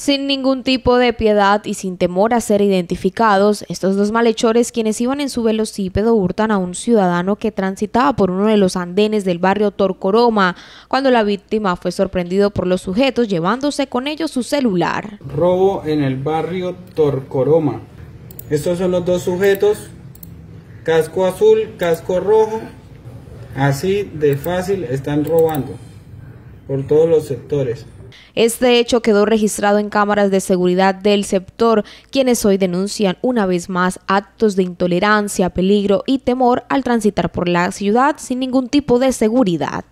Sin ningún tipo de piedad y sin temor a ser identificados, estos dos malhechores quienes iban en su velocípedo hurtan a un ciudadano que transitaba por uno de los andenes del barrio Torcoroma, cuando la víctima fue sorprendido por los sujetos llevándose con ellos su celular. Robo en el barrio Torcoroma. Estos son los dos sujetos, casco azul, casco rojo, así de fácil están robando por todos los sectores. Este hecho quedó registrado en cámaras de seguridad del sector, quienes hoy denuncian una vez más actos de intolerancia, peligro y temor al transitar por la ciudad sin ningún tipo de seguridad.